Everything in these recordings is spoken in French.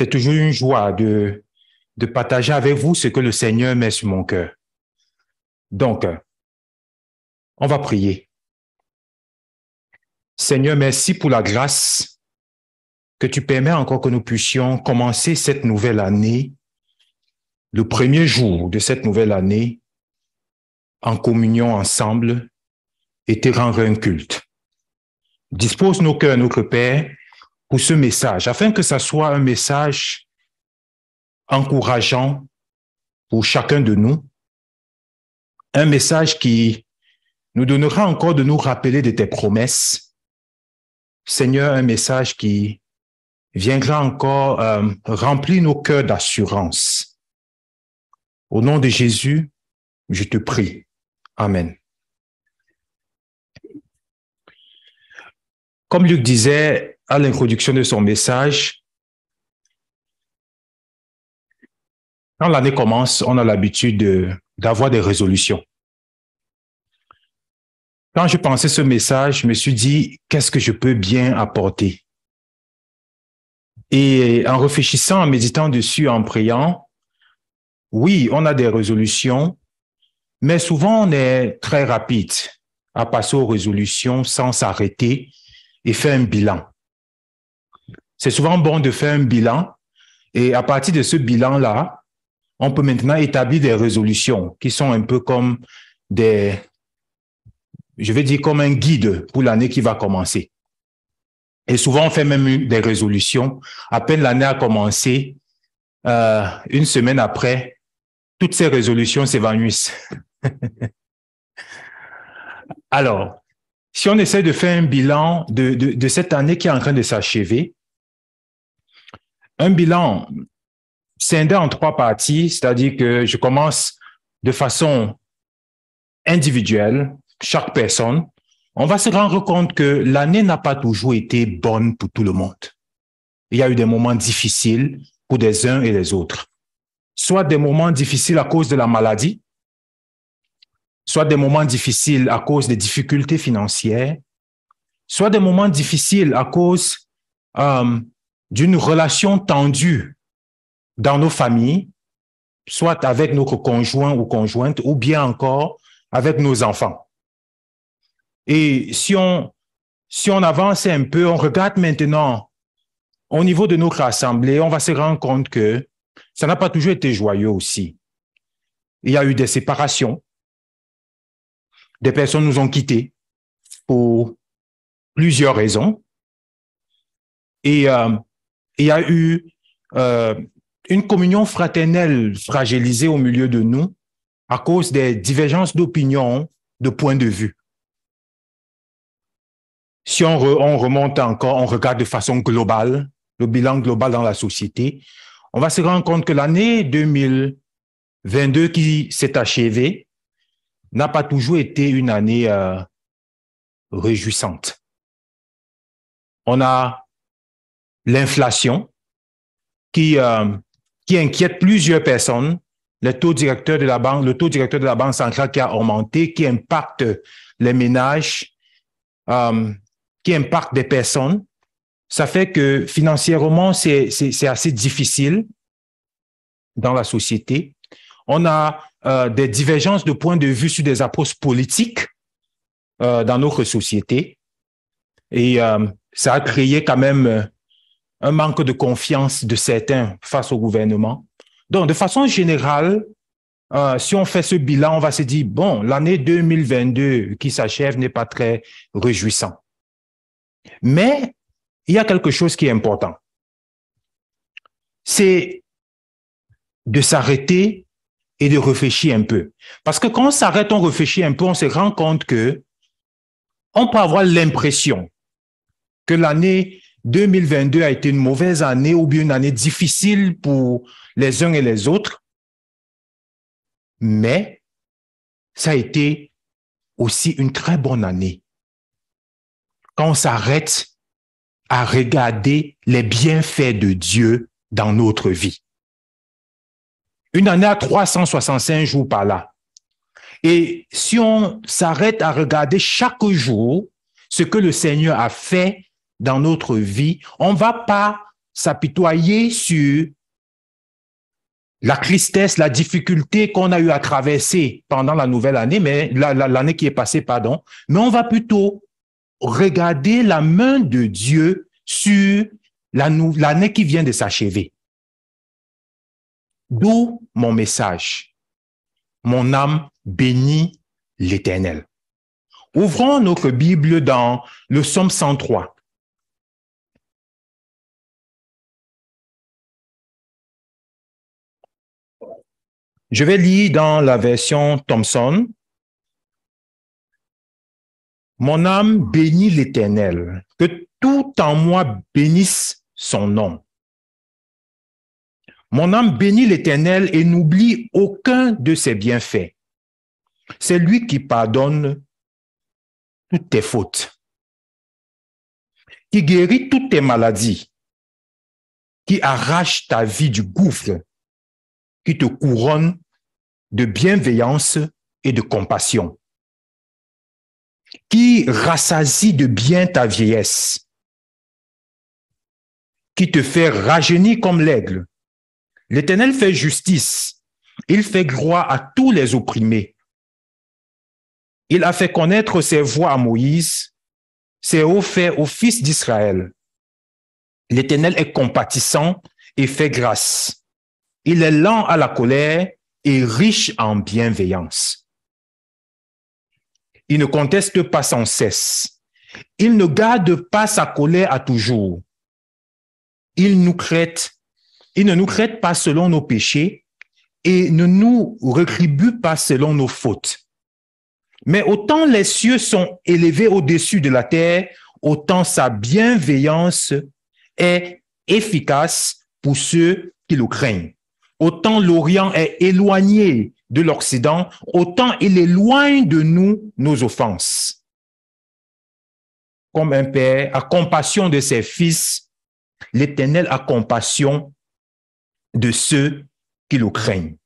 c'est toujours une joie de, partager avec vous ce que le Seigneur met sur mon cœur. Donc, on va prier. Seigneur, merci pour la grâce que tu permets encore que nous puissions commencer cette nouvelle année, le premier jour de cette nouvelle année, en communion ensemble et te rendre un culte. Dispose nos cœurs, notre Père, pour ce message, afin que ça soit un message encourageant pour chacun de nous, un message qui nous donnera encore de nous rappeler de tes promesses. Seigneur, un message qui viendra encore euh, remplir nos cœurs d'assurance. Au nom de Jésus, je te prie. Amen. Comme Luc disait, à l'introduction de son message, quand l'année commence, on a l'habitude d'avoir des résolutions. Quand je pensais ce message, je me suis dit, qu'est-ce que je peux bien apporter? Et en réfléchissant, en méditant dessus, en priant, oui, on a des résolutions, mais souvent on est très rapide à passer aux résolutions sans s'arrêter et faire un bilan c'est souvent bon de faire un bilan. Et à partir de ce bilan-là, on peut maintenant établir des résolutions qui sont un peu comme des, je vais dire comme un guide pour l'année qui va commencer. Et souvent, on fait même des résolutions. À peine l'année a commencé, euh, une semaine après, toutes ces résolutions s'évanouissent. Alors, si on essaie de faire un bilan de cette année qui est en train de s'achever, un bilan scindé en trois parties, c'est-à-dire que je commence de façon individuelle, chaque personne, on va se rendre compte que l'année n'a pas toujours été bonne pour tout le monde. Il y a eu des moments difficiles pour des uns et les autres. Soit des moments difficiles à cause de la maladie, soit des moments difficiles à cause des difficultés financières, soit des moments difficiles à cause euh, d'une relation tendue dans nos familles, soit avec notre conjoint ou conjointe, ou bien encore avec nos enfants. Et si on, si on avance un peu, on regarde maintenant au niveau de notre assemblée, on va se rendre compte que ça n'a pas toujours été joyeux aussi. Il y a eu des séparations. Des personnes nous ont quittés pour plusieurs raisons. Et euh, il y a eu euh, une communion fraternelle fragilisée au milieu de nous à cause des divergences d'opinion, de points de vue. Si on, remonte encore, on regarde de façon globale, le bilan global dans la société, on va se rendre compte que l'année 2022 qui s'est achevée n'a pas toujours été une année euh, réjouissante. On a l'inflation qui, euh, qui inquiète plusieurs personnes, le taux directeur de la banque, le taux directeur de la banque centrale qui a augmenté, qui impacte les ménages, euh, qui impacte des personnes. Ça fait que financièrement, c'est assez difficile dans la société. On a euh, des divergences de points de vue sur des approches politiques dans notre société. Et ça a créé quand même un manque de confiance de certains face au gouvernement. Donc, de façon générale, euh, si on fait ce bilan, on va se dire, bon, l'année 2022 qui s'achève n'est pas très réjouissant. Mais il y a quelque chose qui est important. C'est de s'arrêter et de réfléchir un peu. Parce que quand on s'arrête, on réfléchit un peu, on se rend compte que on peut avoir l'impression que l'année 2022 a été une mauvaise année ou bien une année difficile pour les uns et les autres, mais ça a été aussi une très bonne année. Quand on s'arrête à regarder les bienfaits de Dieu dans notre vie. Une année à 365 jours par là. Et si on s'arrête à regarder chaque jour ce que le Seigneur a fait dans notre vie, on ne va pas s'apitoyer sur la tristesse, la difficulté qu'on a eu à traverser pendant la nouvelle année, mais l'année qui est passée, pardon, mais on va plutôt regarder la main de Dieu sur l'année qui vient de s'achever. D'où mon message. Mon âme bénit l'Éternel. Ouvrons notre Bible dans le psaume 103. Je vais lire dans la version Thomson. Mon âme bénit l'Éternel, que tout en moi bénisse son nom. Mon âme bénit l'Éternel et n'oublie aucun de ses bienfaits. C'est lui qui pardonne toutes tes fautes, qui guérit toutes tes maladies, qui arrache ta vie du gouffre qui te couronne de bienveillance et de compassion, qui rassasie de bien ta vieillesse, qui te fait rajeunir comme l'aigle. L'Éternel fait justice, il fait gloire à tous les opprimés. Il a fait connaître ses voies à Moïse, ses hauts faits aux fils d'Israël. L'Éternel est compatissant et fait grâce il est lent à la colère et riche en bienveillance. Il ne conteste pas sans cesse. Il ne garde pas sa colère à toujours. Il nous crête. Il ne nous crête pas selon nos péchés et ne nous rétribue pas selon nos fautes. Mais autant les cieux sont élevés au-dessus de la terre, autant sa bienveillance est efficace pour ceux qui le craignent. Autant l'Orient est éloigné de l'Occident, autant il éloigne de nous nos offenses. Comme un père a compassion de ses fils, l'Éternel a compassion de ceux qui le craignent.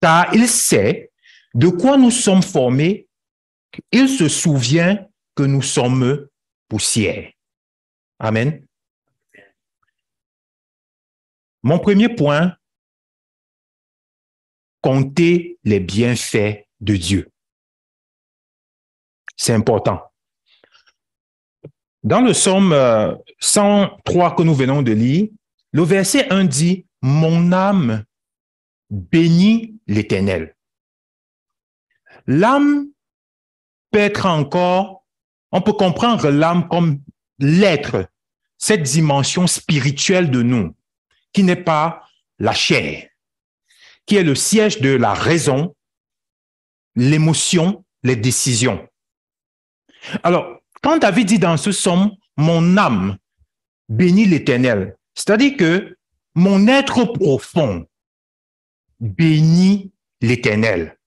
Car il sait de quoi nous sommes formés, il se souvient que nous sommes poussière. Amen. Mon premier point, compter les bienfaits de Dieu. C'est important. Dans le psaume 103 euh, que nous venons de lire, le verset 1 dit, Mon âme bénit l'Éternel. L'âme peut être encore, on peut comprendre l'âme comme l'être, cette dimension spirituelle de nous qui n'est pas la chair, qui est le siège de la raison, l'émotion, les décisions. Alors, quand David dit dans ce psaume, mon âme bénit l'Éternel, c'est-à-dire que mon être profond bénit l'Éternel.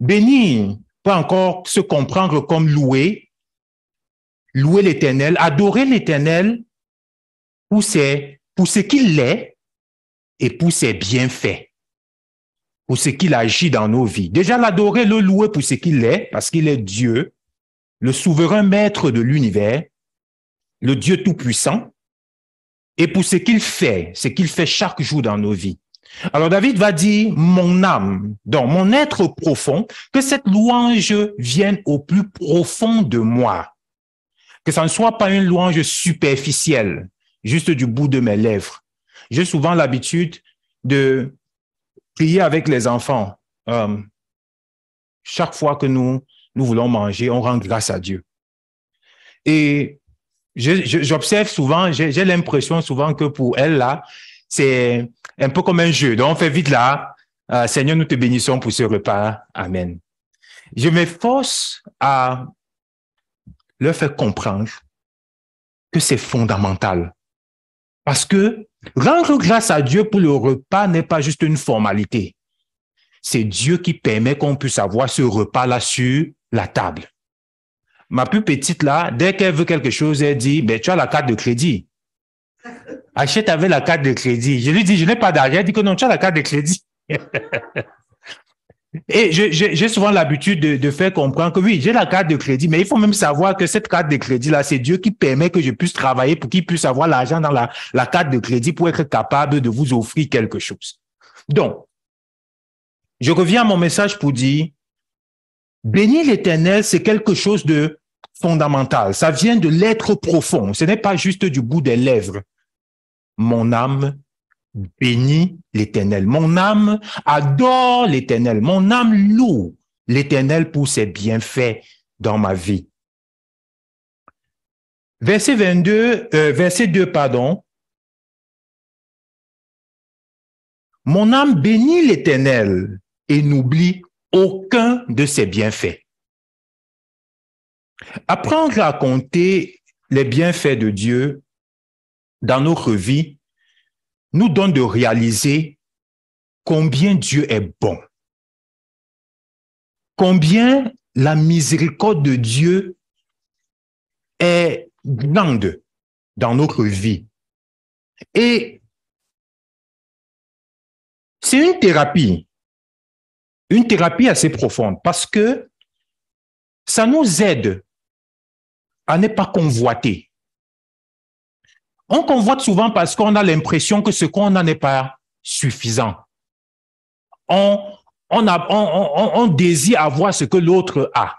Bénir peut encore se comprendre comme louer, louer l'Éternel, adorer l'Éternel où c'est pour ce qu'il est et pour ses bienfaits, pour ce qu'il agit dans nos vies. Déjà l'adorer, le louer pour ce qu'il est, parce qu'il est Dieu, le souverain maître de l'univers, le Dieu tout-puissant, et pour ce qu'il fait, ce qu'il fait chaque jour dans nos vies. Alors David va dire, mon âme, dans mon être profond, que cette louange vienne au plus profond de moi, que ça ne soit pas une louange superficielle, juste du bout de mes lèvres. J'ai souvent l'habitude de prier avec les enfants. Euh, chaque fois que nous, nous voulons manger, on rend grâce à Dieu. Et j'observe souvent, j'ai l'impression souvent que pour elle, là, c'est un peu comme un jeu. Donc, on fait vite là. Euh, Seigneur, nous te bénissons pour ce repas. Amen. Je m'efforce à leur faire comprendre que c'est fondamental parce que rendre grâce à Dieu pour le repas n'est pas juste une formalité. C'est Dieu qui permet qu'on puisse avoir ce repas-là sur la table. Ma plus petite, là, dès qu'elle veut quelque chose, elle dit, ben, tu as la carte de crédit. Achète avec la carte de crédit. Je lui dis, je n'ai pas d'argent. Elle dit que non, tu as la carte de crédit. Et j'ai souvent l'habitude de, faire comprendre que oui, j'ai la carte de crédit, mais il faut même savoir que cette carte de crédit-là, c'est Dieu qui permet que je puisse travailler pour qu'il puisse avoir l'argent dans la, la carte de crédit pour être capable de vous offrir quelque chose. Donc, je reviens à mon message pour dire, bénir l'éternel, c'est quelque chose de fondamental. Ça vient de l'être profond. Ce n'est pas juste du bout des lèvres. Mon âme bénis l'Éternel. Mon âme adore l'Éternel. Mon âme loue l'Éternel pour ses bienfaits dans ma vie. Verset 22, euh, verset 2, pardon. Mon âme bénit l'Éternel et n'oublie aucun de ses bienfaits. Apprendre à compter les bienfaits de Dieu dans notre vie nous donne de réaliser combien Dieu est bon, combien la miséricorde de Dieu est grande dans notre vie. Et c'est une thérapie, une thérapie assez profonde parce que ça nous aide à ne pas convoiter. On convoite souvent parce qu'on a l'impression que ce qu'on a n'est pas suffisant. On, désire avoir ce que l'autre a.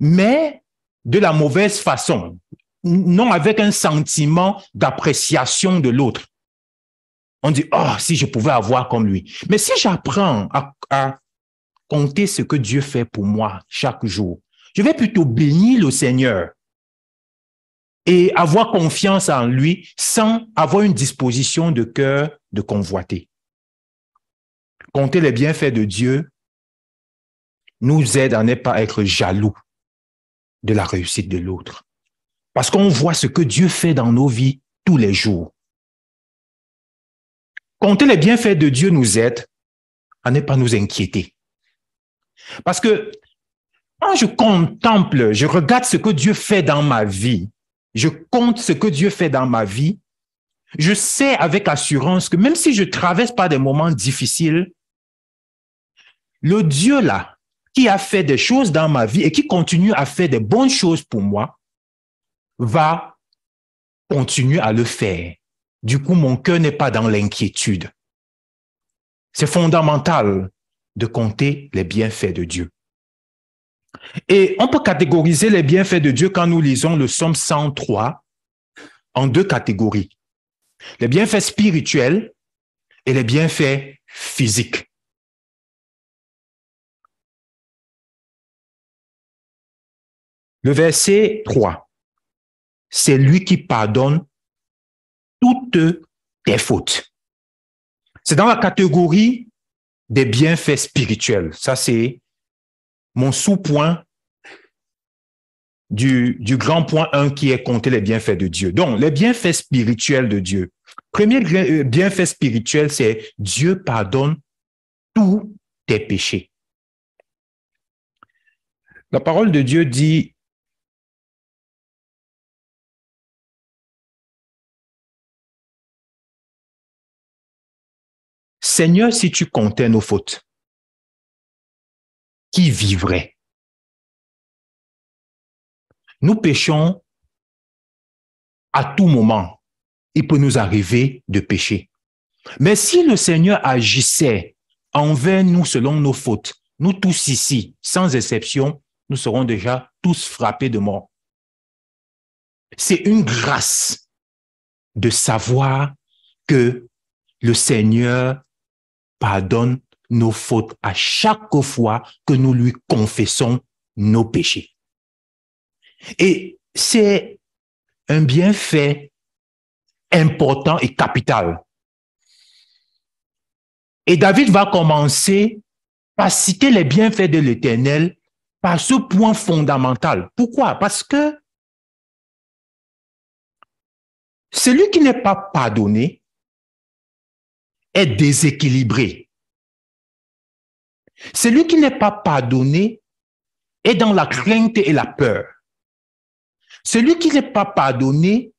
Mais de la mauvaise façon, non avec un sentiment d'appréciation de l'autre. On dit, oh, si je pouvais avoir comme lui. Mais si j'apprends à, à compter ce que Dieu fait pour moi chaque jour, je vais plutôt bénir le Seigneur et avoir confiance en lui sans avoir une disposition de cœur de convoiter. Compter les bienfaits de Dieu nous aide à ne pas être jaloux de la réussite de l'autre. Parce qu'on voit ce que Dieu fait dans nos vies tous les jours. Compter les bienfaits de Dieu nous aide à ne pas nous inquiéter. Parce que quand je contemple, je regarde ce que Dieu fait dans ma vie, je compte ce que Dieu fait dans ma vie. Je sais avec assurance que même si je traverse pas des moments difficiles, le Dieu là, qui a fait des choses dans ma vie et qui continue à faire des bonnes choses pour moi, va continuer à le faire. Du coup, mon cœur n'est pas dans l'inquiétude. C'est fondamental de compter les bienfaits de Dieu. Et on peut catégoriser les bienfaits de Dieu quand nous lisons le psaume 103 en deux catégories. Les bienfaits spirituels et les bienfaits physiques. Le verset 3, c'est lui qui pardonne toutes tes fautes. C'est dans la catégorie des bienfaits spirituels. Ça, c'est mon sous-point du, grand point 1 qui est compter les bienfaits de Dieu. Donc, les bienfaits spirituels de Dieu. Premier euh, bienfait spirituel, c'est Dieu pardonne tous tes péchés. La parole de Dieu dit, Seigneur, si tu comptais nos fautes, qui vivrait. Nous péchons à tout moment. Il peut nous arriver de pécher. Mais si le Seigneur agissait envers nous selon nos fautes, nous tous ici, sans exception, nous serons déjà tous frappés de mort. C'est une grâce de savoir que le Seigneur pardonne nos fautes à chaque fois que nous lui confessons nos péchés. Et c'est un bienfait important et capital. Et David va commencer par citer les bienfaits de l'Éternel par ce point fondamental. Pourquoi? Parce que celui qui n'est pas pardonné est déséquilibré. Celui qui n'est pas pardonné est dans la crainte et la peur. Celui qui n'est pas pardonné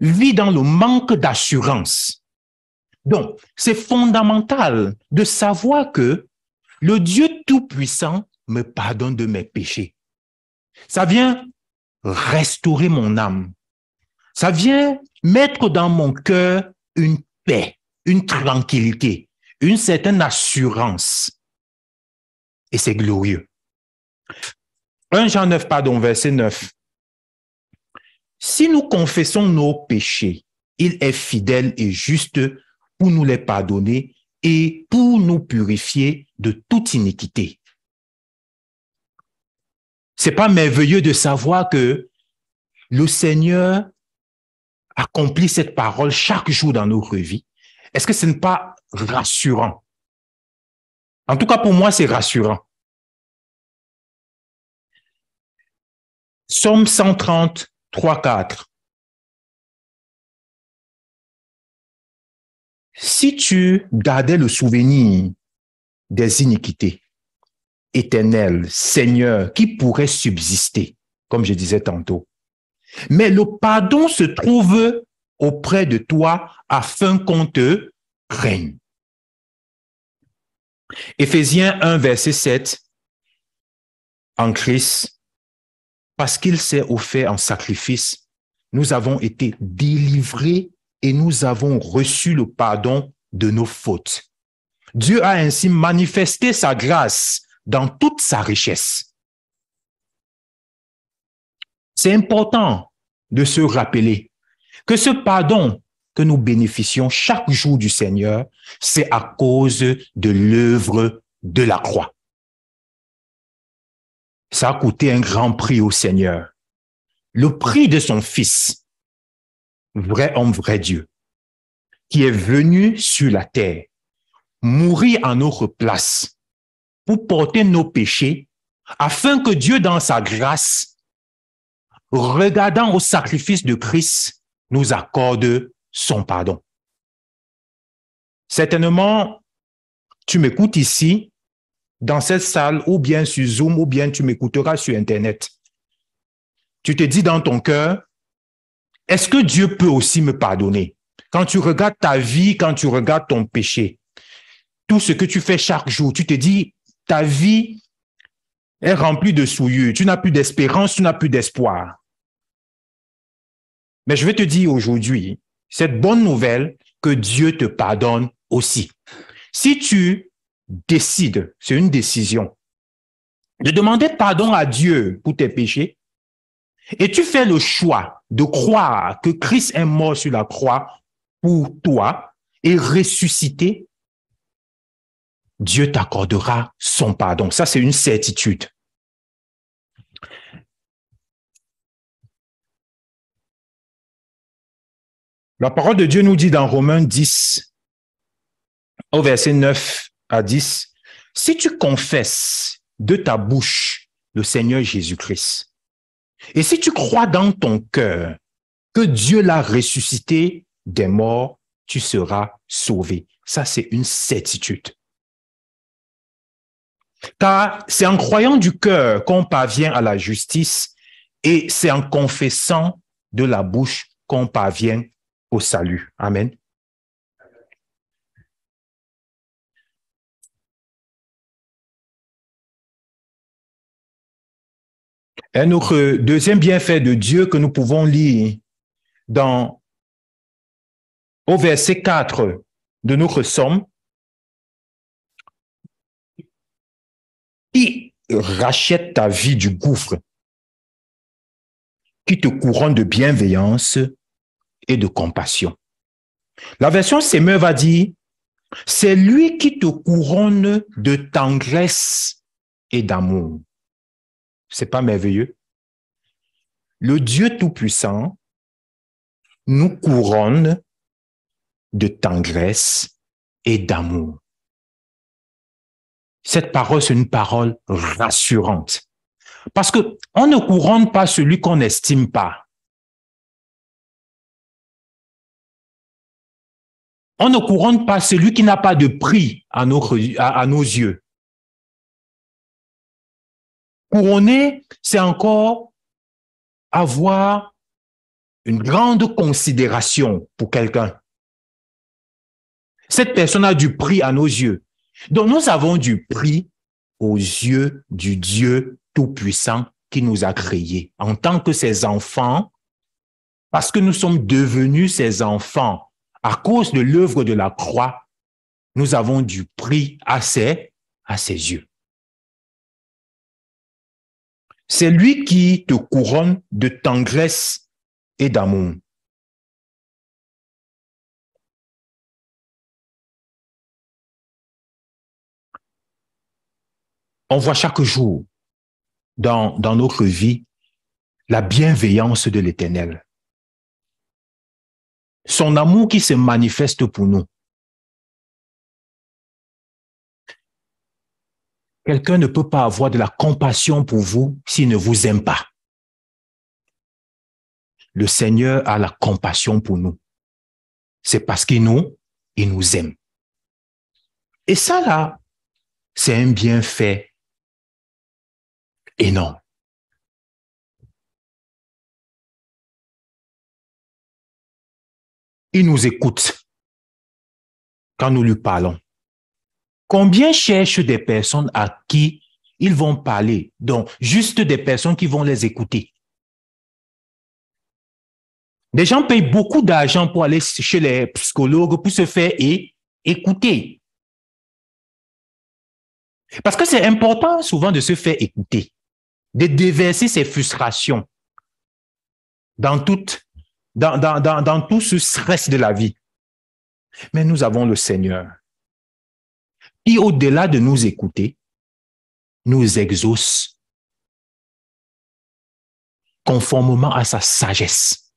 vit dans le manque d'assurance. Donc, c'est fondamental de savoir que le Dieu Tout-Puissant me pardonne de mes péchés. Ça vient restaurer mon âme. Ça vient mettre dans mon cœur une paix, une tranquillité, une certaine assurance et c'est glorieux. 1 Jean 9, pardon, verset 9. Si nous confessons nos péchés, il est fidèle et juste pour nous les pardonner et pour nous purifier de toute iniquité. C'est pas merveilleux de savoir que le Seigneur accomplit cette parole chaque jour dans nos vies. Est-ce que ce n'est pas rassurant? En tout cas, pour moi, c'est rassurant. Somme 130, 3, 4. Si tu gardais le souvenir des iniquités, éternel, Seigneur, qui pourrait subsister, comme je disais tantôt. Mais le pardon se trouve auprès de toi afin qu'on te règne. Éphésiens 1, verset 7, en Christ, parce qu'il s'est offert en sacrifice, nous avons été délivrés et nous avons reçu le pardon de nos fautes. Dieu a ainsi manifesté sa grâce dans toute sa richesse. C'est important de se rappeler que ce pardon que nous bénéficions chaque jour du Seigneur, c'est à cause de l'œuvre de la croix. Ça a coûté un grand prix au Seigneur. Le prix de son Fils, vrai homme, vrai Dieu, qui est venu sur la terre, mourir à notre place pour porter nos péchés, afin que Dieu, dans sa grâce, regardant au sacrifice de Christ, nous accorde son pardon. Certainement, tu m'écoutes ici, dans cette salle, ou bien sur Zoom, ou bien tu m'écouteras sur Internet. Tu te dis dans ton cœur, est-ce que Dieu peut aussi me pardonner? Quand tu regardes ta vie, quand tu regardes ton péché, tout ce que tu fais chaque jour, tu te dis, ta vie est remplie de souillures. tu n'as plus d'espérance, tu n'as plus d'espoir. Mais je vais te dire aujourd'hui, cette bonne nouvelle que Dieu te pardonne aussi. Si tu décides, c'est une décision, de demander pardon à Dieu pour tes péchés, et tu fais le choix de croire que Christ est mort sur la croix pour toi et ressuscité, Dieu t'accordera son pardon. Ça, c'est une certitude. La parole de Dieu nous dit dans Romains 10, au verset 9 à 10, si tu confesses de ta bouche le Seigneur Jésus-Christ, et si tu crois dans ton cœur que Dieu l'a ressuscité des morts, tu seras sauvé. Ça, c'est une certitude. Car c'est en croyant du cœur qu'on parvient à la justice et c'est en confessant de la bouche qu'on parvient au salut. Amen. Un autre deuxième bienfait de Dieu que nous pouvons lire dans, au verset 4 de notre somme, qui rachète ta vie du gouffre, qui te couronne de bienveillance et de compassion. La version Semeur va dire, c'est lui qui te couronne de tendresse et d'amour. C'est pas merveilleux? Le Dieu Tout-Puissant nous couronne de tendresse et d'amour. Cette parole, c'est une parole rassurante. Parce que on ne couronne pas celui qu'on n'estime pas. on ne couronne pas celui qui n'a pas de prix à, nos yeux. Couronner, c'est encore avoir une grande considération pour quelqu'un. Cette personne a du prix à nos yeux. Donc nous avons du prix aux yeux du Dieu Tout-Puissant qui nous a créés en tant que ses enfants, parce que nous sommes devenus ses enfants à cause de l'œuvre de la croix, nous avons du prix à ses, à ses yeux. C'est lui qui te couronne de tendresse et d'amour. On voit chaque jour dans notre vie la bienveillance de l'Éternel son amour qui se manifeste pour nous. Quelqu'un ne peut pas avoir de la compassion pour vous s'il ne vous aime pas. Le Seigneur a la compassion pour nous. C'est parce qu'il nous, il nous aime. Et ça là, c'est un bienfait énorme. il nous écoute quand nous lui parlons. Combien cherchent des personnes à qui ils vont parler Donc, juste des personnes qui vont les écouter. Des gens payent beaucoup d'argent pour aller chez les psychologues pour se faire écouter. Parce que c'est important souvent de se faire écouter, de déverser ses frustrations dans toute dans, tout ce stress de la vie. Mais nous avons le Seigneur qui, au-delà de nous écouter, nous exauce conformément à sa sagesse,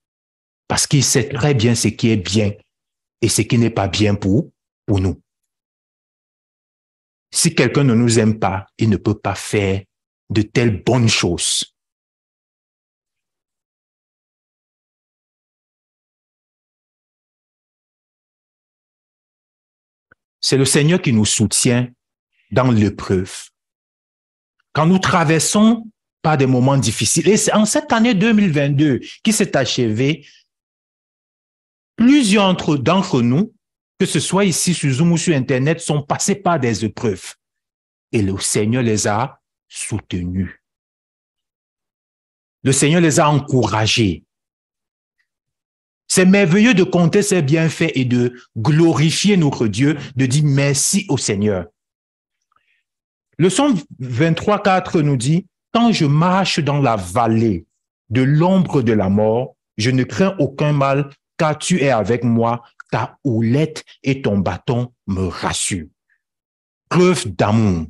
parce qu'il sait très bien ce qui est bien et ce qui n'est pas bien pour, pour nous. Si quelqu'un ne nous aime pas, il ne peut pas faire de telles bonnes choses. C'est le Seigneur qui nous soutient dans l'épreuve. Quand nous traversons par des moments difficiles, et c'est en cette année 2022 qui s'est achevée, plusieurs d'entre nous, que ce soit ici sur Zoom ou sur Internet, sont passés par des épreuves. Et le Seigneur les a soutenus. Le Seigneur les a encouragés. C'est merveilleux de compter ses bienfaits et de glorifier notre Dieu, de dire merci au Seigneur. Le psaume 23, 4 nous dit, Quand je marche dans la vallée de l'ombre de la mort, je ne crains aucun mal, car tu es avec moi, ta houlette et ton bâton me rassurent. Preuve d'amour,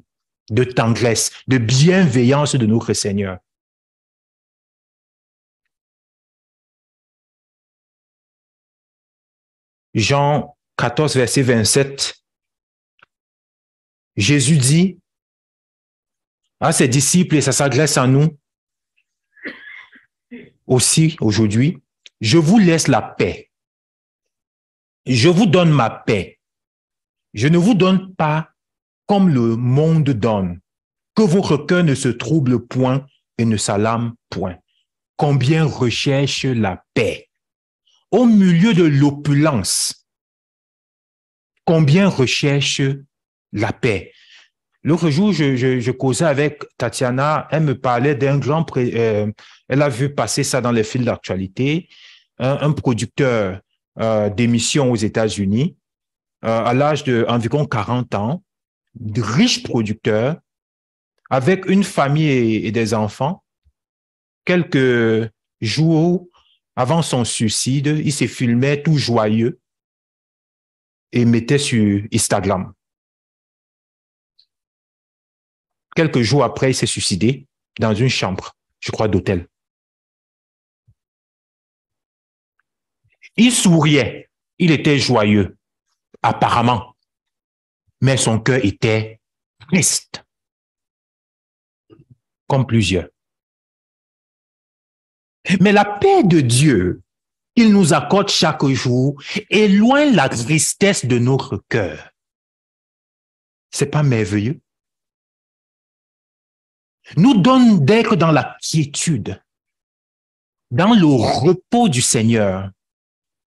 de tendresse, de bienveillance de notre Seigneur. Jean 14, verset 27, Jésus dit à ses disciples, et ça s'adresse à nous aussi aujourd'hui, je vous laisse la paix. Je vous donne ma paix. Je ne vous donne pas comme le monde donne. Que vos requins ne se troublent point et ne s'alarment point. Combien recherche la paix au milieu de l'opulence, combien recherche la paix. L'autre jour, je, causais avec Tatiana, elle me parlait d'un grand, euh, elle a vu passer ça dans les fils d'actualité, un, producteur d'émission euh, d'émissions aux États-Unis, euh, à l'âge d'environ 40 ans, riche producteur, avec une famille et, des enfants. Quelques jours avant son suicide, il se filmait tout joyeux et mettait sur Instagram. Quelques jours après, il s'est suicidé dans une chambre, je crois, d'hôtel. Il souriait, il était joyeux, apparemment, mais son cœur était triste, comme plusieurs. Mais la paix de Dieu qu'il nous accorde chaque jour éloigne la tristesse de notre cœur. C'est pas merveilleux? Nous donne d'être dans la quiétude, dans le repos du Seigneur,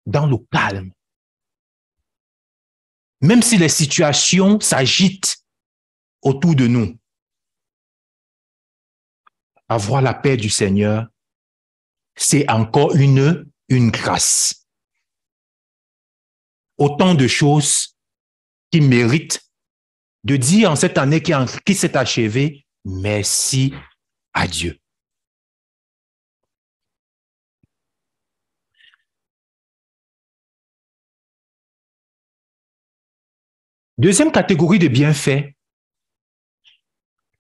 dans le calme. Même si les situations s'agitent autour de nous, avoir la paix du Seigneur c'est encore une, une grâce. Autant de choses qui méritent de dire en cette année qui, s'est achevée, merci à Dieu. Deuxième catégorie de bienfaits,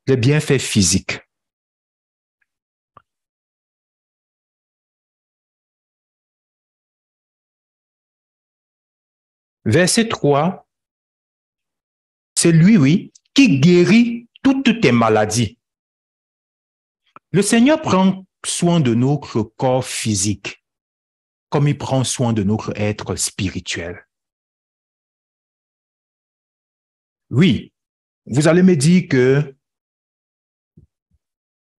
le bienfait physique. Verset 3, c'est lui, oui, qui guérit toutes tes maladies. Le Seigneur prend soin de notre corps physique comme il prend soin de notre être spirituel. Oui, vous allez me dire que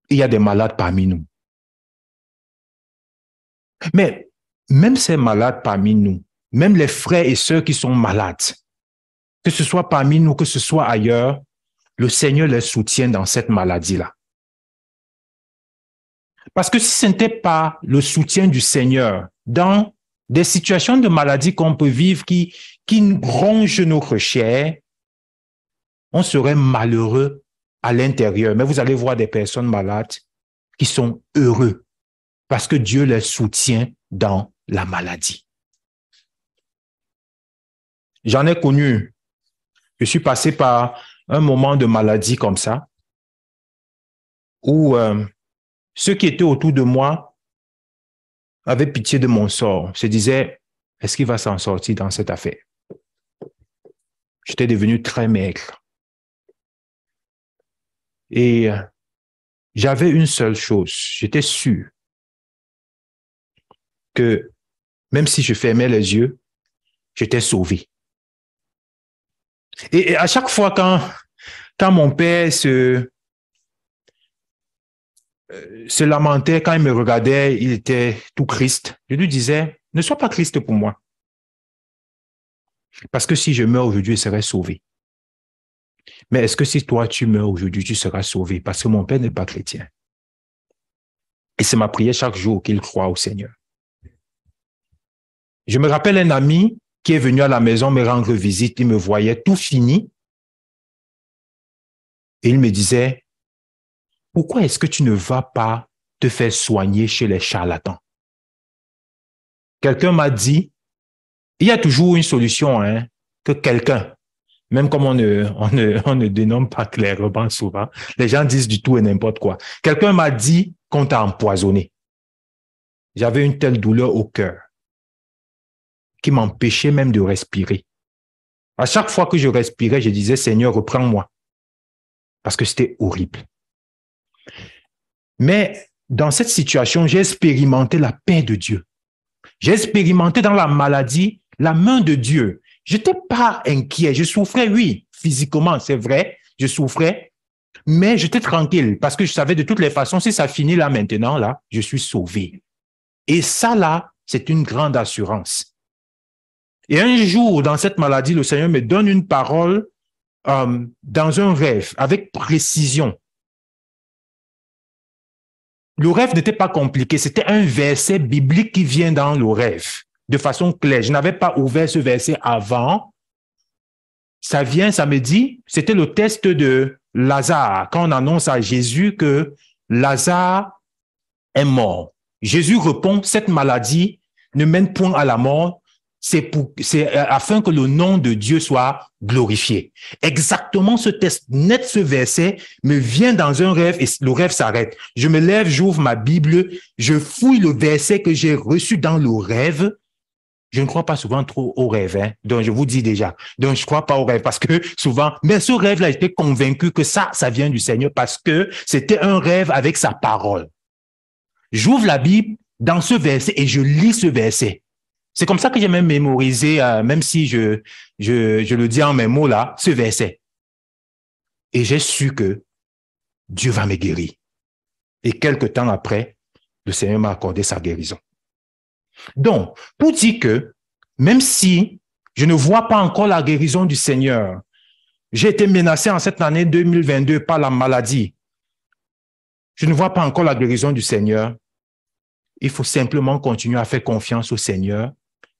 il y a des malades parmi nous. Mais même ces malades parmi nous, même les frères et sœurs qui sont malades, que ce soit parmi nous, que ce soit ailleurs, le Seigneur les soutient dans cette maladie-là. Parce que si ce n'était pas le soutien du Seigneur dans des situations de maladie qu'on peut vivre qui, qui rongent nos chair, on serait malheureux à l'intérieur. Mais vous allez voir des personnes malades qui sont heureux parce que Dieu les soutient dans la maladie. J'en ai connu. Je suis passé par un moment de maladie comme ça, où euh, ceux qui étaient autour de moi avaient pitié de mon sort, se disaient, est-ce qu'il va s'en sortir dans cette affaire? J'étais devenu très maigre. Et euh, j'avais une seule chose, j'étais sûr que même si je fermais les yeux, j'étais sauvé. Et, à chaque fois quand, quand mon père se, euh, se lamentait, quand il me regardait, il était tout Christ, je lui disais, ne sois pas Christ pour moi. Parce que si je meurs aujourd'hui, je serai sauvé. Mais est-ce que si toi, tu meurs aujourd'hui, tu seras sauvé? Parce que mon père n'est pas chrétien. Et c'est ma prière chaque jour qu'il croit au Seigneur. Je me rappelle un ami qui est venu à la maison me rendre visite, il me voyait tout fini. Et il me disait, pourquoi est-ce que tu ne vas pas te faire soigner chez les charlatans? Quelqu'un m'a dit, il y a toujours une solution, hein, que quelqu'un, même comme on ne, on ne, on ne dénomme pas clairement souvent, les gens disent du tout et n'importe quoi. Quelqu'un m'a dit qu'on t'a empoisonné. J'avais une telle douleur au cœur qui m'empêchait même de respirer. À chaque fois que je respirais, je disais, Seigneur, reprends-moi. Parce que c'était horrible. Mais dans cette situation, j'ai expérimenté la paix de Dieu. J'ai expérimenté dans la maladie la main de Dieu. Je n'étais pas inquiet. Je souffrais, oui, physiquement, c'est vrai. Je souffrais. Mais j'étais tranquille parce que je savais de toutes les façons, si ça finit là maintenant, là, je suis sauvé. Et ça, là, c'est une grande assurance. Et un jour, dans cette maladie, le Seigneur me donne une parole euh, dans un rêve, avec précision. Le rêve n'était pas compliqué, c'était un verset biblique qui vient dans le rêve, de façon claire. Je n'avais pas ouvert ce verset avant. Ça vient, ça me dit, c'était le test de Lazare, quand on annonce à Jésus que Lazare est mort. Jésus répond, cette maladie ne mène point à la mort, c'est pour, c'est euh, afin que le nom de Dieu soit glorifié. Exactement ce texte net, ce verset me vient dans un rêve et le rêve s'arrête. Je me lève, j'ouvre ma Bible, je fouille le verset que j'ai reçu dans le rêve. Je ne crois pas souvent trop au rêve, hein, donc je vous dis déjà. Donc je ne crois pas au rêve parce que souvent, mais ce rêve-là, j'étais convaincu que ça, ça vient du Seigneur parce que c'était un rêve avec sa parole. J'ouvre la Bible dans ce verset et je lis ce verset. C'est comme ça que j'ai même mémorisé, euh, même si je, je, le dis en mes mots là, ce verset. Et j'ai su que Dieu va me guérir. Et quelques temps après, le Seigneur m'a accordé sa guérison. Donc, pour dire que même si je ne vois pas encore la guérison du Seigneur, j'ai été menacé en cette année 2022 par la maladie. Je ne vois pas encore la guérison du Seigneur. Il faut simplement continuer à faire confiance au Seigneur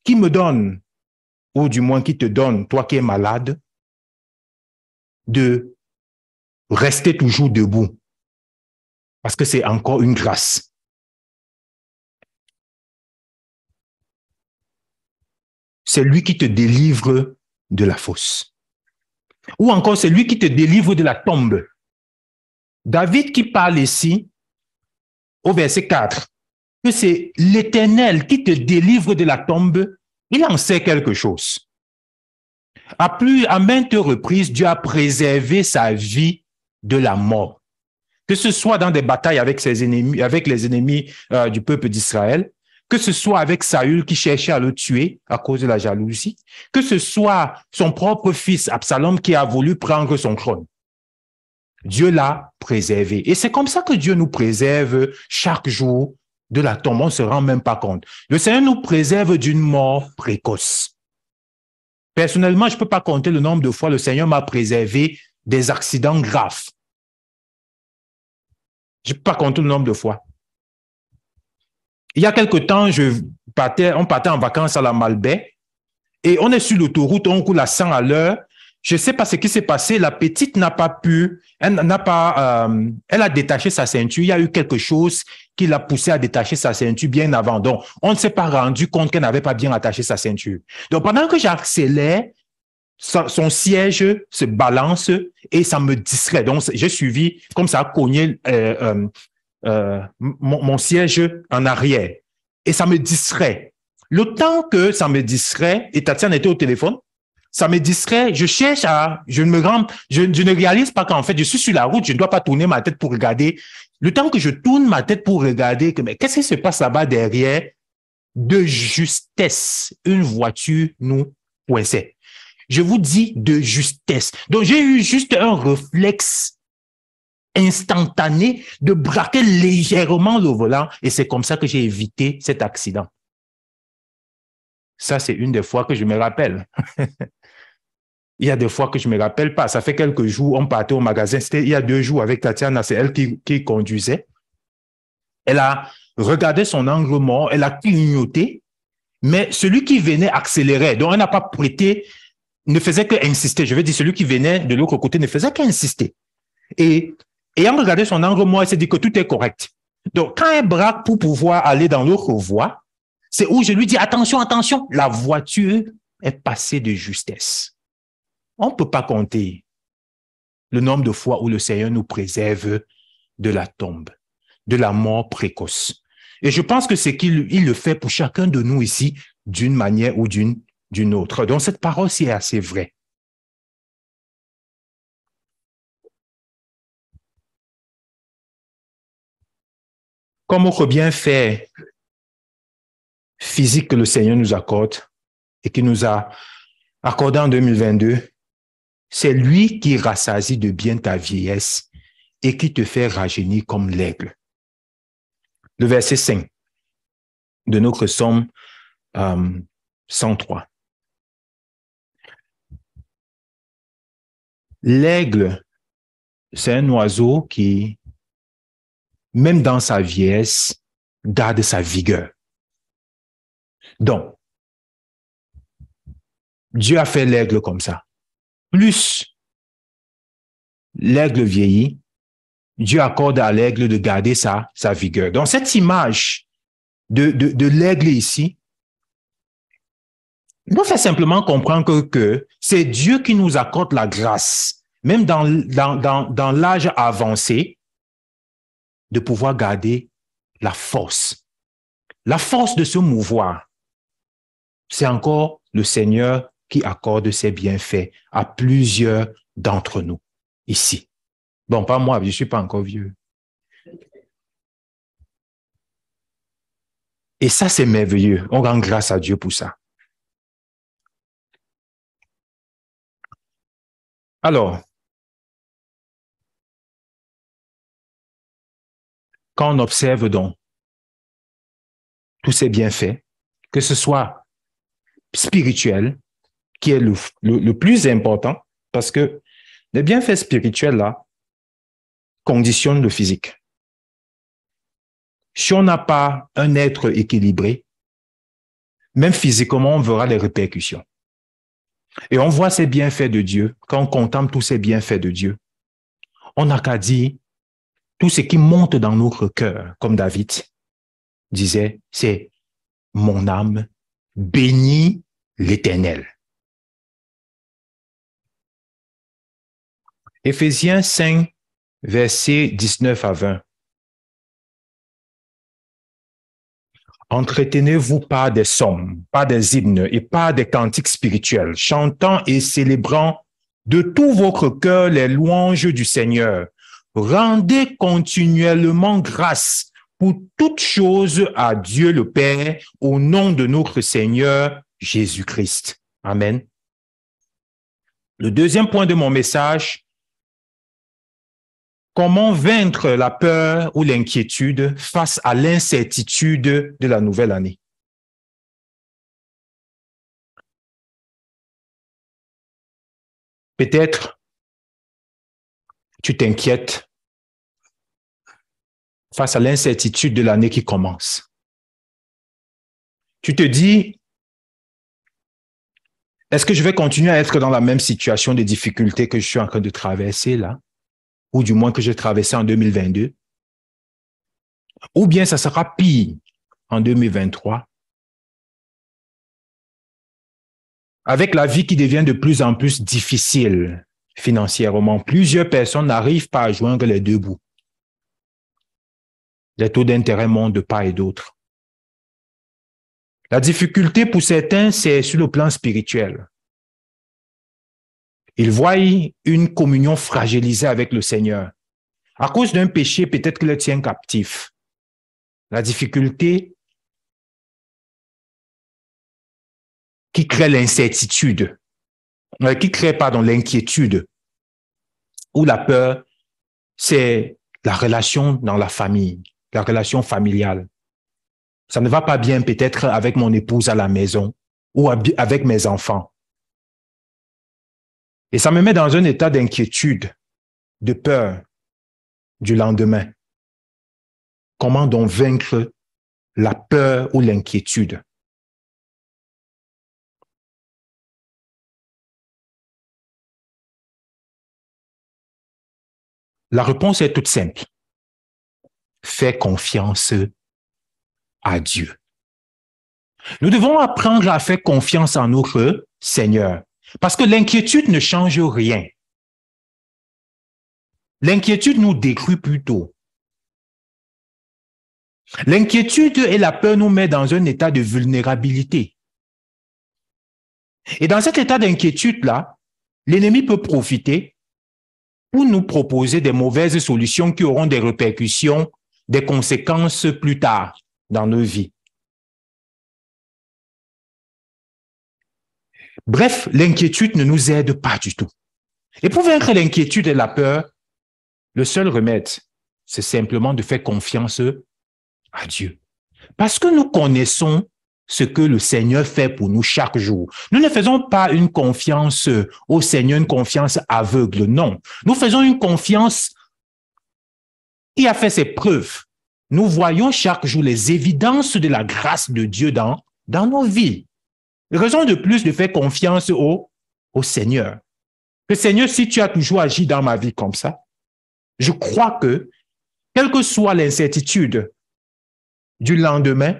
qui me donne, ou du moins qui te donne, toi qui es malade, de rester toujours debout. Parce que c'est encore une grâce. C'est lui qui te délivre de la fosse. Ou encore, c'est lui qui te délivre de la tombe. David qui parle ici, au verset 4, que c'est l'Éternel qui te délivre de la tombe, il en sait quelque chose. À, plus, à maintes reprises, Dieu a préservé sa vie de la mort. Que ce soit dans des batailles avec, ses ennemis, avec les ennemis euh, du peuple d'Israël, que ce soit avec Saül qui cherchait à le tuer à cause de la jalousie, que ce soit son propre fils Absalom qui a voulu prendre son trône. Dieu l'a préservé. Et c'est comme ça que Dieu nous préserve chaque jour de la tombe, On ne se rend même pas compte. Le Seigneur nous préserve d'une mort précoce. Personnellement, je ne peux pas compter le nombre de fois le Seigneur m'a préservé des accidents graves. Je ne peux pas compter le nombre de fois. Il y a quelque temps, je partais, on partait en vacances à la Malbaie et on est sur l'autoroute, on coule à 100 à l'heure je sais pas ce qui s'est passé. La petite n'a pas pu, elle n'a pas, euh, elle a détaché sa ceinture. Il y a eu quelque chose qui l'a poussée à détacher sa ceinture bien avant. Donc, on ne s'est pas rendu compte qu'elle n'avait pas bien attaché sa ceinture. Donc, pendant que j'accélère, son, siège se balance et ça me distrait. Donc, j'ai suivi comme ça a cogné euh, euh, mon, siège en arrière et ça me distrait. Le temps que ça me distrait, et Tatiana était au téléphone, ça me distrait. Je cherche à, je ne me rends, je, ne réalise pas qu'en fait, je suis sur la route, je ne dois pas tourner ma tête pour regarder. Le temps que je tourne ma tête pour regarder, qu'est-ce qui se passe là-bas derrière? De justesse, une voiture nous coinçait. Je vous dis de justesse. Donc, j'ai eu juste un réflexe instantané de braquer légèrement le volant et c'est comme ça que j'ai évité cet accident. Ça, c'est une des fois que je me rappelle. il y a des fois que je ne me rappelle pas. Ça fait quelques jours, on partait au magasin. C'était il y a deux jours avec Tatiana, c'est elle qui, conduisait. Elle a regardé son angle mort, elle a clignoté, mais celui qui venait accélérait. Donc, elle n'a pas prêté, ne faisait qu'insister. Je veux dire, celui qui venait de l'autre côté ne faisait qu'insister. Et ayant regardé son angle mort, elle s'est dit que tout est correct. Donc, quand elle braque pour pouvoir aller dans l'autre voie, c'est où je lui dis, attention, attention, la voiture est passée de justesse. On ne peut pas compter le nombre de fois où le Seigneur nous préserve de la tombe, de la mort précoce. Et je pense que c'est qu'il le fait pour chacun de nous ici, d'une manière ou d'une, d'une autre. Donc cette parole, est assez vrai. Comme bien faire physique que le Seigneur nous accorde et qui nous a accordé en 2022, c'est lui qui rassasie de bien ta vieillesse et qui te fait rajeunir comme l'aigle. Le verset 5 de notre somme 103. Euh, l'aigle, c'est un oiseau qui, même dans sa vieillesse, garde sa vigueur. Donc, Dieu a fait l'aigle comme ça. Plus l'aigle vieillit, Dieu accorde à l'aigle de garder sa, vigueur. Donc, cette image de, l'aigle ici, nous fait simplement comprendre que, c'est Dieu qui nous accorde la grâce, même dans, dans l'âge avancé, de pouvoir garder la force, la force de se mouvoir, c'est encore le Seigneur qui accorde ses bienfaits à plusieurs d'entre nous ici. Bon, pas moi, je ne suis pas encore vieux. Et ça, c'est merveilleux. On rend grâce à Dieu pour ça. Alors, quand on observe donc tous ces bienfaits, que ce soit spirituel qui est le, plus important parce que les bienfaits spirituels, là, conditionnent le physique. Si on n'a pas un être équilibré, même physiquement, on verra les répercussions. Et on voit ces bienfaits de Dieu, quand on contemple tous ces bienfaits de Dieu, on n'a qu'à dire, tout ce qui monte dans notre cœur, comme David disait, c'est mon âme bénis l'Éternel. Éphésiens 5, versets 19 à 20. Entretenez-vous par des sommes, par des hymnes et par des cantiques spirituels, chantant et célébrant de tout votre cœur les louanges du Seigneur. Rendez continuellement grâce pour toute chose à Dieu le Père, au nom de notre Seigneur Jésus-Christ. Amen. Le deuxième point de mon message, comment vaincre la peur ou l'inquiétude face à l'incertitude de la nouvelle année. Peut-être tu t'inquiètes face à l'incertitude de l'année qui commence. Tu te dis, est-ce que je vais continuer à être dans la même situation de difficulté que je suis en train de traverser là, ou du moins que j'ai traversé en 2022? Ou bien ça sera pire en 2023? Avec la vie qui devient de plus en plus difficile financièrement, plusieurs personnes n'arrivent pas à joindre les deux bouts les taux d'intérêt montent de part et d'autre. La difficulté pour certains, c'est sur le plan spirituel. Ils voient une communion fragilisée avec le Seigneur. À cause d'un péché, peut-être qu'il le tient captif. La difficulté qui crée l'incertitude, euh, qui crée, pardon, l'inquiétude ou la peur, c'est la relation dans la famille la relation familiale. Ça ne va pas bien peut-être avec mon épouse à la maison ou avec mes enfants. Et ça me met dans un état d'inquiétude, de peur du lendemain. Comment donc vaincre la peur ou l'inquiétude? La réponse est toute simple. Fais confiance à Dieu. Nous devons apprendre à faire confiance en notre Seigneur, parce que l'inquiétude ne change rien. L'inquiétude nous détruit plutôt. L'inquiétude et la peur nous mettent dans un état de vulnérabilité. Et dans cet état d'inquiétude-là, l'ennemi peut profiter pour nous proposer des mauvaises solutions qui auront des répercussions des conséquences plus tard dans nos vies. Bref, l'inquiétude ne nous aide pas du tout. Et pour vaincre l'inquiétude et la peur, le seul remède, c'est simplement de faire confiance à Dieu. Parce que nous connaissons ce que le Seigneur fait pour nous chaque jour. Nous ne faisons pas une confiance au Seigneur, une confiance aveugle, non. Nous faisons une confiance il a fait ses preuves. Nous voyons chaque jour les évidences de la grâce de Dieu dans, dans nos vies. Raison de plus de faire confiance au, au Seigneur. Le Seigneur, si tu as toujours agi dans ma vie comme ça, je crois que, quelle que soit l'incertitude du lendemain,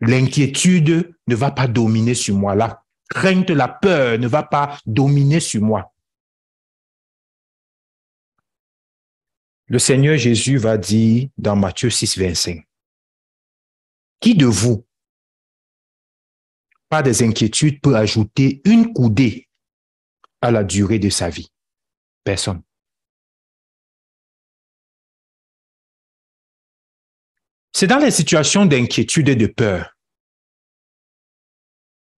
l'inquiétude ne va pas dominer sur moi. La crainte, la peur ne va pas dominer sur moi. le Seigneur Jésus va dire dans Matthieu 6, 25, Qui de vous, par des inquiétudes, peut ajouter une coudée à la durée de sa vie Personne. C'est dans les situations d'inquiétude et de peur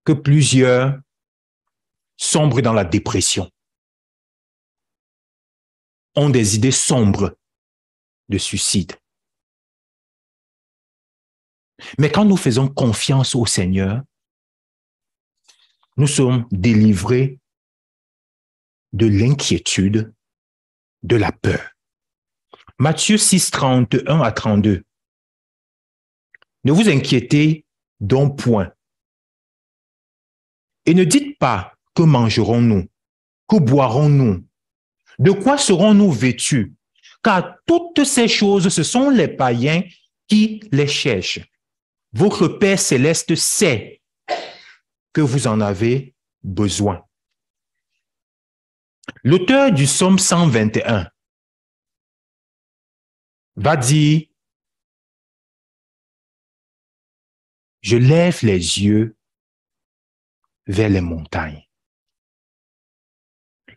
que plusieurs sombrent dans la dépression, ont des idées sombres de suicide. Mais quand nous faisons confiance au Seigneur, nous sommes délivrés de l'inquiétude, de la peur. Matthieu 6, 31 à 32. Ne vous inquiétez donc point. Et ne dites pas que mangerons-nous, que boirons-nous, de quoi serons-nous vêtus car toutes ces choses, ce sont les païens qui les cherchent. Votre Père céleste sait que vous en avez besoin. L'auteur du psaume 121 va dire, je lève les yeux vers les montagnes.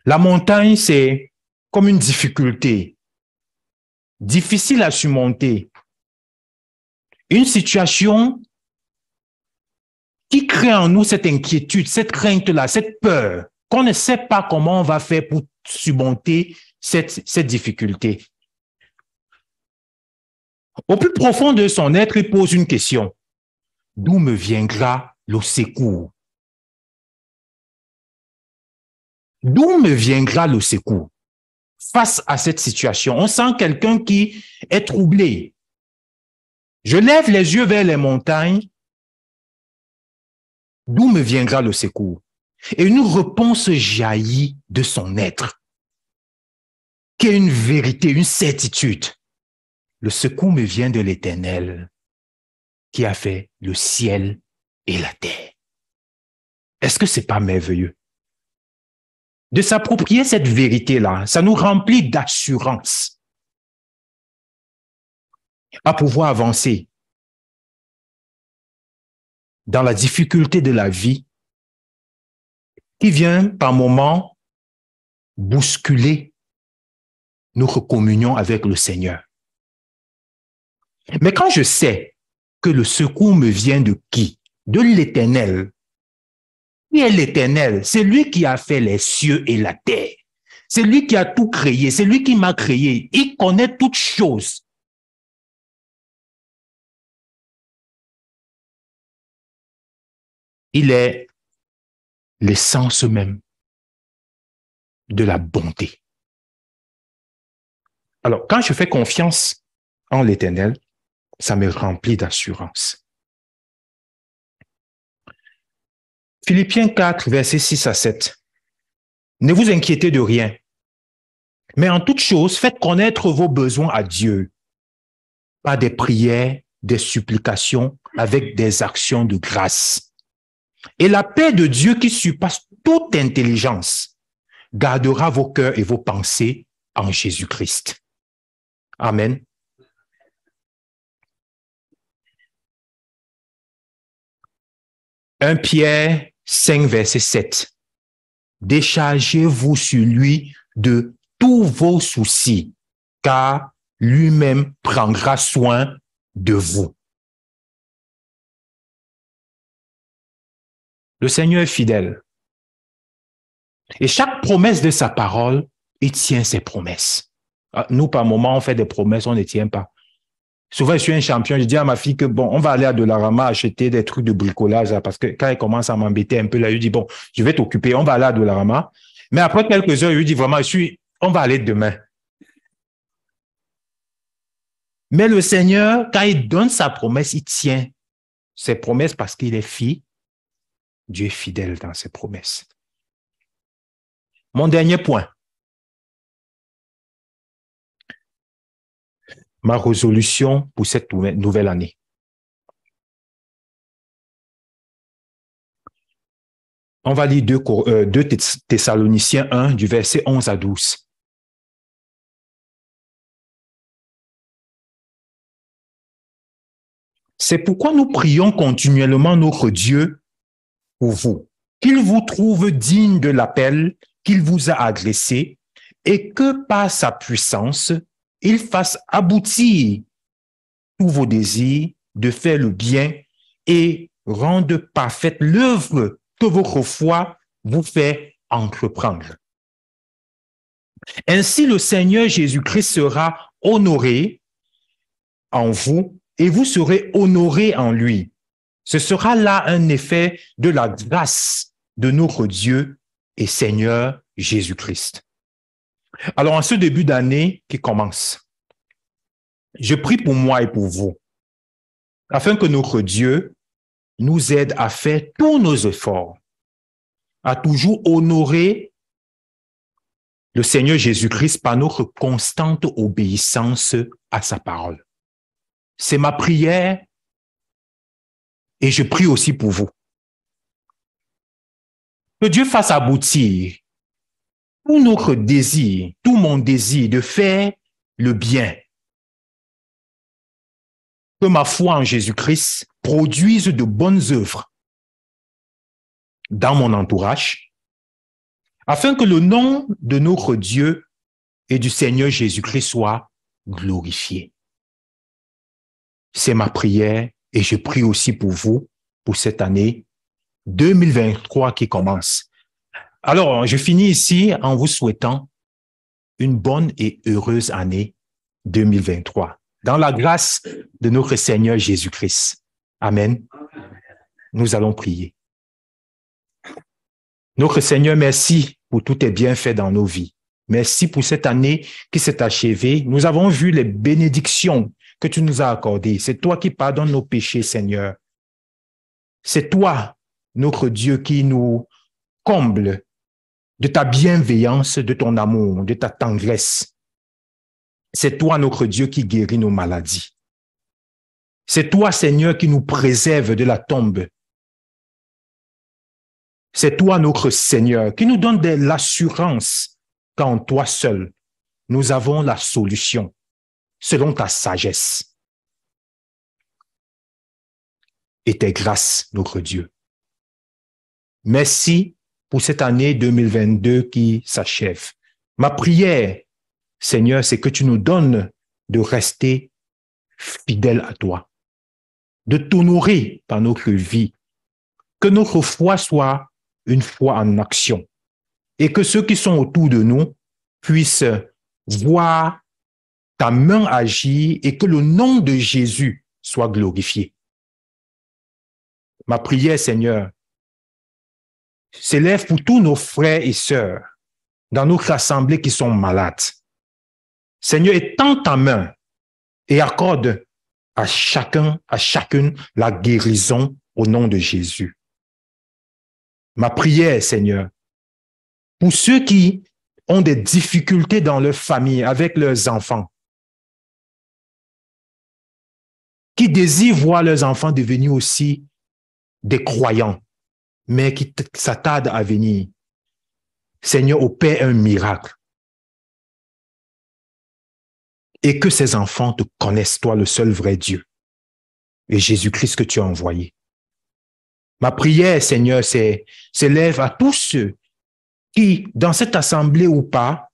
La montagne, c'est comme une difficulté, difficile à surmonter, une situation qui crée en nous cette inquiétude, cette crainte-là, cette peur, qu'on ne sait pas comment on va faire pour surmonter cette, cette difficulté. Au plus profond de son être, il pose une question. D'où me viendra le secours? D'où me viendra le secours? face à cette situation. On sent quelqu'un qui est troublé. Je lève les yeux vers les montagnes. D'où me viendra le secours Et une réponse jaillit de son être, qui est une vérité, une certitude. Le secours me vient de l'Éternel, qui a fait le ciel et la terre. Est-ce que c'est pas merveilleux de s'approprier cette vérité-là, ça nous remplit d'assurance à pouvoir avancer dans la difficulté de la vie qui vient par moments bousculer notre communion avec le Seigneur. Mais quand je sais que le secours me vient de qui De l'Éternel, qui est l'Éternel C'est lui qui a fait les cieux et la terre. C'est lui qui a tout créé. C'est lui qui m'a créé. Il connaît toutes choses. Il est l'essence même de la bonté. Alors, quand je fais confiance en l'Éternel, ça me remplit d'assurance. Philippiens 4, versets 6 à 7. Ne vous inquiétez de rien, mais en toute chose, faites connaître vos besoins à Dieu par des prières, des supplications, avec des actions de grâce. Et la paix de Dieu qui surpasse toute intelligence gardera vos cœurs et vos pensées en Jésus-Christ. Amen. Un Pierre 5, verset 7. Déchargez-vous sur lui de tous vos soucis, car lui-même prendra soin de vous. Le Seigneur est fidèle. Et chaque promesse de sa parole, il tient ses promesses. Ah, nous, par moment, on fait des promesses, on ne tient pas. Souvent, je suis un champion. Je dis à ma fille que bon, on va aller à Dollarama acheter des trucs de bricolage parce que quand elle commence à m'embêter un peu là, je lui dis bon, je vais t'occuper, on va aller à Dollarama. Mais après quelques heures, je lui dit vraiment, je suis, on va aller demain. Mais le Seigneur, quand il donne sa promesse, il tient ses promesses parce qu'il est fille. Dieu est fidèle dans ses promesses. Mon dernier point. ma résolution pour cette nouvelle année. On va lire 2, euh, Thessaloniciens 1 du verset 11 à 12. C'est pourquoi nous prions continuellement notre Dieu pour vous, qu'il vous trouve digne de l'appel qu'il vous a adressé et que par sa puissance, il fasse aboutir tous vos désirs de faire le bien et rende parfaite l'œuvre que votre foi vous fait entreprendre. Ainsi, le Seigneur Jésus-Christ sera honoré en vous et vous serez honoré en lui. Ce sera là un effet de la grâce de notre Dieu et Seigneur Jésus-Christ. Alors, en ce début d'année qui commence, je prie pour moi et pour vous, afin que notre Dieu nous aide à faire tous nos efforts, à toujours honorer le Seigneur Jésus-Christ par notre constante obéissance à sa parole. C'est ma prière et je prie aussi pour vous. Que Dieu fasse aboutir tout notre désir, tout mon désir de faire le bien, que ma foi en Jésus-Christ produise de bonnes œuvres dans mon entourage, afin que le nom de notre Dieu et du Seigneur Jésus-Christ soit glorifié. C'est ma prière et je prie aussi pour vous pour cette année 2023 qui commence. Alors, je finis ici en vous souhaitant une bonne et heureuse année 2023, dans la grâce de notre Seigneur Jésus-Christ. Amen. Nous allons prier. Notre Seigneur, merci pour tous tes bienfaits dans nos vies. Merci pour cette année qui s'est achevée. Nous avons vu les bénédictions que tu nous as accordées. C'est toi qui pardonnes nos péchés, Seigneur. C'est toi, notre Dieu, qui nous comble de ta bienveillance, de ton amour, de ta tendresse. C'est toi, notre Dieu, qui guérit nos maladies. C'est toi, Seigneur, qui nous préserve de la tombe. C'est toi, notre Seigneur, qui nous donne de l'assurance qu'en toi seul, nous avons la solution selon ta sagesse et tes grâces, notre Dieu. Merci pour cette année 2022 qui s'achève. Ma prière, Seigneur, c'est que tu nous donnes de rester fidèles à toi, de t'honorer par notre vie, que notre foi soit une foi en action et que ceux qui sont autour de nous puissent voir ta main agir et que le nom de Jésus soit glorifié. Ma prière, Seigneur, s'élève pour tous nos frères et sœurs dans notre assemblée qui sont malades. Seigneur, étends ta main et accorde à chacun, à chacune la guérison au nom de Jésus. Ma prière, Seigneur, pour ceux qui ont des difficultés dans leur famille, avec leurs enfants, qui désirent voir leurs enfants devenir aussi des croyants, mais qui s'attarde à venir. Seigneur, opère un miracle. Et que ces enfants te connaissent, toi, le seul vrai Dieu, et Jésus-Christ que tu as envoyé. Ma prière, Seigneur, c'est s'élève à tous ceux qui, dans cette assemblée ou pas,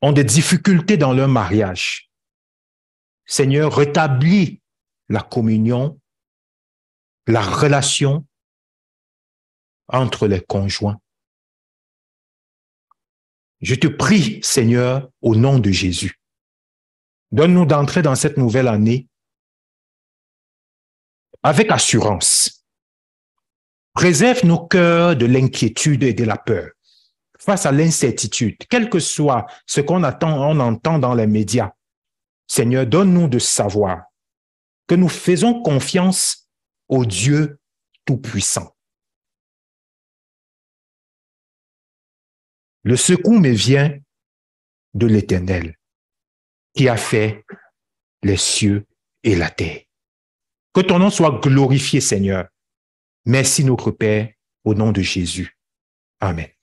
ont des difficultés dans leur mariage. Seigneur, rétablis la communion la relation entre les conjoints. Je te prie, Seigneur, au nom de Jésus, donne-nous d'entrer dans cette nouvelle année avec assurance. Préserve nos cœurs de l'inquiétude et de la peur face à l'incertitude, quel que soit ce qu'on attend, entend dans les médias. Seigneur, donne-nous de savoir que nous faisons confiance au Dieu Tout-Puissant. Le secours me vient de l'Éternel qui a fait les cieux et la terre. Que ton nom soit glorifié, Seigneur. Merci, notre Père, au nom de Jésus. Amen.